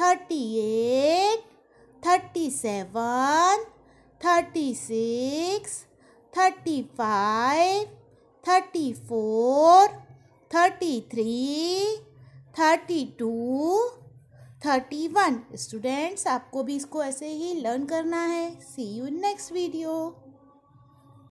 thirty eight thirty seven thirty six thirty five thirty four thirty three thirty two thirty one students आपको भी इसको ऐसे ही learn करना है सी यू नेक्स्ट वीडियो